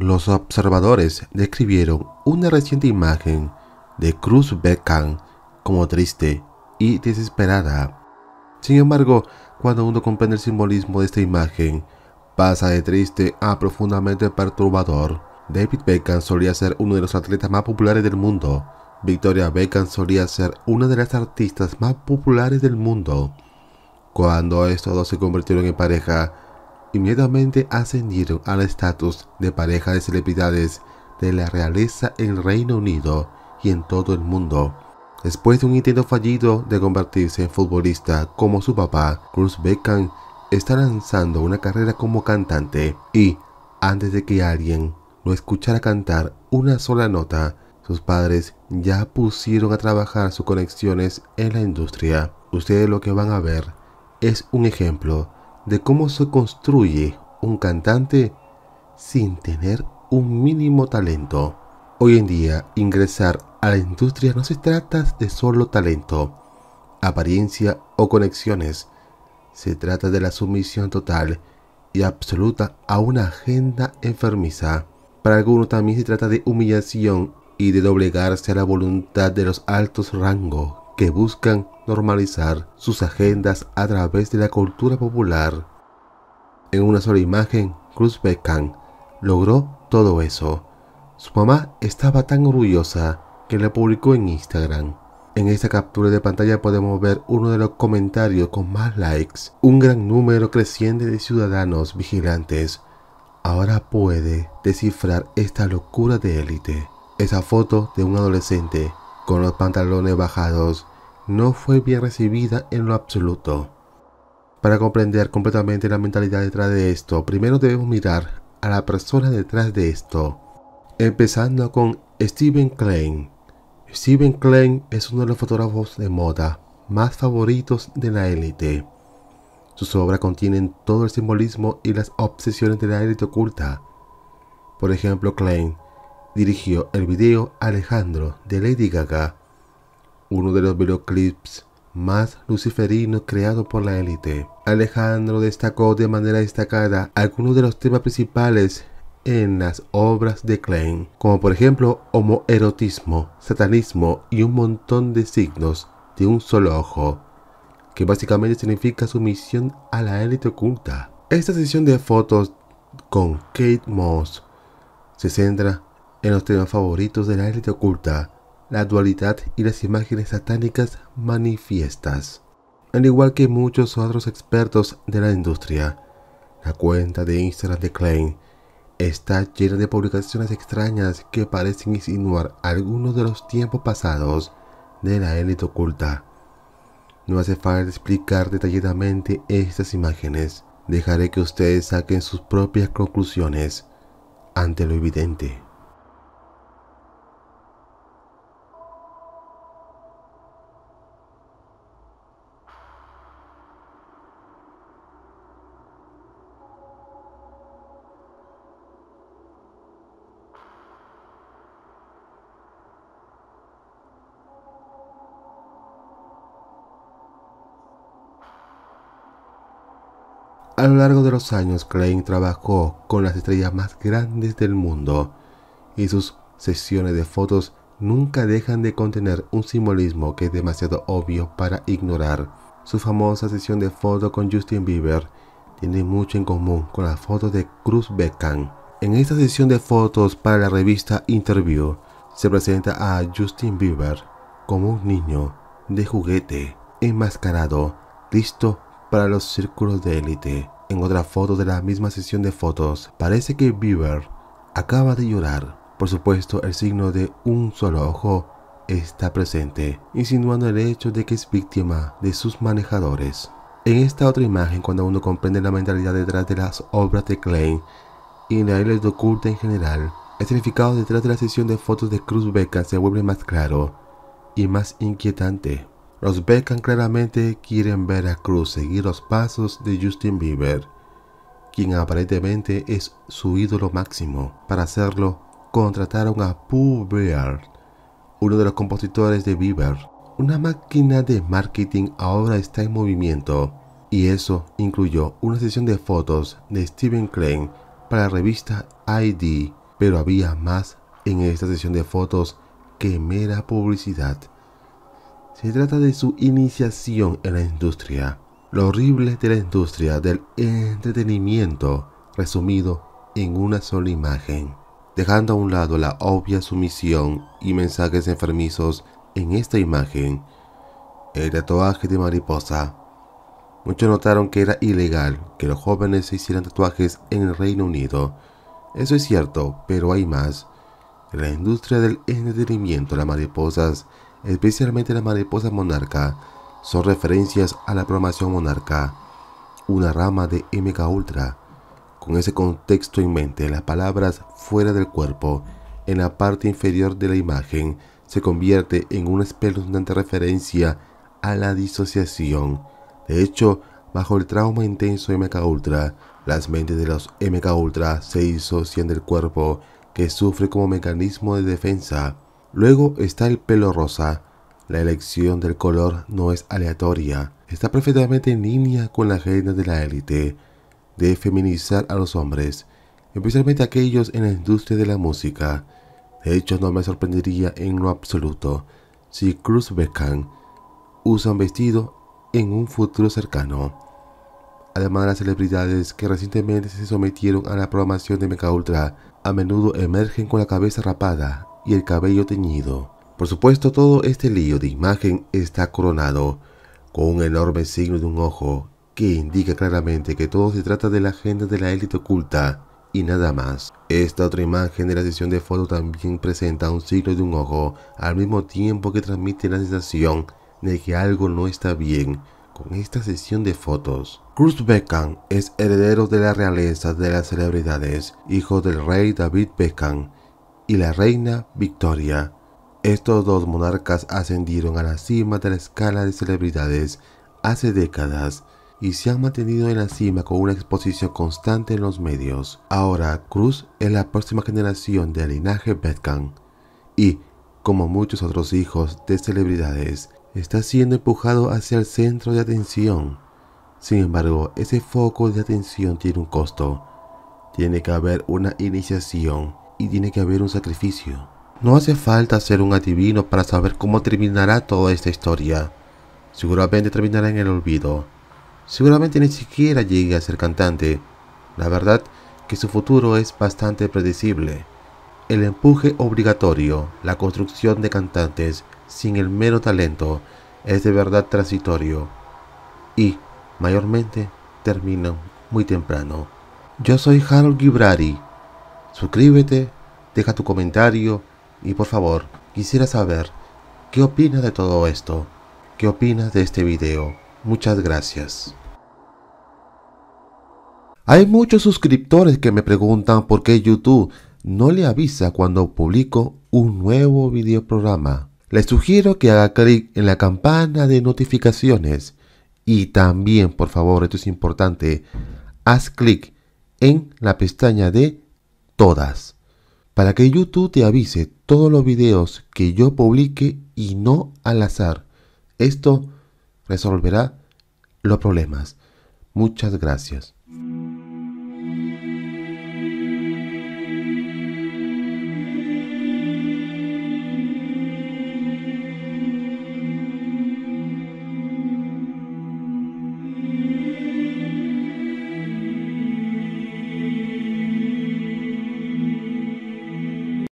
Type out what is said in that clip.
Los observadores describieron una reciente imagen de Cruz Beckham como triste y desesperada. Sin embargo, cuando uno comprende el simbolismo de esta imagen, pasa de triste a profundamente perturbador. David Beckham solía ser uno de los atletas más populares del mundo. Victoria Beckham solía ser una de las artistas más populares del mundo. Cuando estos dos se convirtieron en pareja, inmediatamente ascendieron al estatus de pareja de celebridades de la realeza en el Reino Unido y en todo el mundo. Después de un intento fallido de convertirse en futbolista como su papá, Cruz Beckham está lanzando una carrera como cantante y, antes de que alguien lo escuchara cantar una sola nota, sus padres ya pusieron a trabajar sus conexiones en la industria. Ustedes lo que van a ver es un ejemplo de cómo se construye un cantante sin tener un mínimo talento. Hoy en día, ingresar a la industria no se trata de solo talento, apariencia o conexiones. Se trata de la sumisión total y absoluta a una agenda enfermiza. Para algunos también se trata de humillación y de doblegarse a la voluntad de los altos rangos que buscan normalizar sus agendas a través de la cultura popular. En una sola imagen, Cruz Beckham logró todo eso. Su mamá estaba tan orgullosa que la publicó en Instagram. En esta captura de pantalla podemos ver uno de los comentarios con más likes. Un gran número creciente de ciudadanos vigilantes ahora puede descifrar esta locura de élite. Esa foto de un adolescente con los pantalones bajados no fue bien recibida en lo absoluto. Para comprender completamente la mentalidad detrás de esto, primero debemos mirar a la persona detrás de esto, empezando con Steven Klein. Steven Klein es uno de los fotógrafos de moda más favoritos de la élite. Sus obras contienen todo el simbolismo y las obsesiones de la élite oculta. Por ejemplo, Klein dirigió el video Alejandro de Lady Gaga uno de los videoclips más luciferinos creados por la élite. Alejandro destacó de manera destacada algunos de los temas principales en las obras de Klein, como por ejemplo homoerotismo, satanismo y un montón de signos de un solo ojo, que básicamente significa sumisión a la élite oculta. Esta sesión de fotos con Kate Moss se centra en los temas favoritos de la élite oculta, la dualidad y las imágenes satánicas manifiestas, al igual que muchos otros expertos de la industria. La cuenta de Instagram de Klein está llena de publicaciones extrañas que parecen insinuar algunos de los tiempos pasados de la élite oculta. No hace falta explicar detalladamente estas imágenes. Dejaré que ustedes saquen sus propias conclusiones ante lo evidente. A lo largo de los años, Klein trabajó con las estrellas más grandes del mundo y sus sesiones de fotos nunca dejan de contener un simbolismo que es demasiado obvio para ignorar. Su famosa sesión de fotos con Justin Bieber tiene mucho en común con la foto de Cruz Beckham. En esta sesión de fotos para la revista Interview se presenta a Justin Bieber como un niño de juguete enmascarado, listo para los círculos de élite. En otra foto de la misma sesión de fotos, parece que Bieber acaba de llorar. Por supuesto, el signo de un solo ojo está presente, insinuando el hecho de que es víctima de sus manejadores. En esta otra imagen, cuando uno comprende la mentalidad detrás de las obras de Klein y la élite oculta en general, el significado detrás de la sesión de fotos de Cruz Beca se vuelve más claro y más inquietante. Los Beckham claramente quieren ver a Cruz seguir los pasos de Justin Bieber, quien aparentemente es su ídolo máximo. Para hacerlo, contrataron a Pooh Bear, uno de los compositores de Bieber. Una máquina de marketing ahora está en movimiento, y eso incluyó una sesión de fotos de Steven Klein para la revista ID, pero había más en esta sesión de fotos que mera publicidad. Se trata de su iniciación en la industria, lo horrible de la industria del entretenimiento resumido en una sola imagen, dejando a un lado la obvia sumisión y mensajes enfermizos en esta imagen, el tatuaje de mariposa. Muchos notaron que era ilegal que los jóvenes se hicieran tatuajes en el Reino Unido. Eso es cierto, pero hay más. En la industria del entretenimiento, las mariposas especialmente la mariposa monarca, son referencias a la programación monarca, una rama de MK Ultra. Con ese contexto en mente, las palabras fuera del cuerpo, en la parte inferior de la imagen, se convierte en una espeluznante referencia a la disociación. De hecho, bajo el trauma intenso de MK Ultra, las mentes de los MK Ultra se disocian del cuerpo que sufre como mecanismo de defensa. Luego está el pelo rosa. La elección del color no es aleatoria, está perfectamente en línea con la agenda de la élite de feminizar a los hombres, especialmente aquellos en la industria de la música. De hecho, no me sorprendería en lo absoluto si Cruz Beckham usa un vestido en un futuro cercano. Además, las celebridades que recientemente se sometieron a la programación de Mecha Ultra a menudo emergen con la cabeza rapada y el cabello teñido. Por supuesto, todo este lío de imagen está coronado con un enorme signo de un ojo que indica claramente que todo se trata de la agenda de la élite oculta y nada más. Esta otra imagen de la sesión de fotos también presenta un signo de un ojo al mismo tiempo que transmite la sensación de que algo no está bien con esta sesión de fotos. Cruz Beckham es heredero de la realeza de las celebridades, hijo del rey David Beckham, y la reina Victoria. Estos dos monarcas ascendieron a la cima de la escala de celebridades hace décadas y se han mantenido en la cima con una exposición constante en los medios. Ahora, Cruz es la próxima generación del linaje Beckham y, como muchos otros hijos de celebridades, está siendo empujado hacia el centro de atención. Sin embargo, ese foco de atención tiene un costo. Tiene que haber una iniciación y tiene que haber un sacrificio. No hace falta ser un adivino para saber cómo terminará toda esta historia. Seguramente terminará en el olvido. Seguramente ni siquiera llegue a ser cantante. La verdad que su futuro es bastante predecible. El empuje obligatorio, la construcción de cantantes sin el mero talento, es de verdad transitorio. Y, mayormente, termina muy temprano. Yo soy Harold Gibrari Suscríbete, deja tu comentario y por favor, quisiera saber qué opinas de todo esto, qué opinas de este video. Muchas gracias. Hay muchos suscriptores que me preguntan por qué YouTube no le avisa cuando publico un nuevo video programa. Les sugiero que haga clic en la campana de notificaciones y también, por favor, esto es importante, haz clic en la pestaña de todas, para que YouTube te avise todos los videos que yo publique y no al azar. Esto resolverá los problemas. Muchas gracias.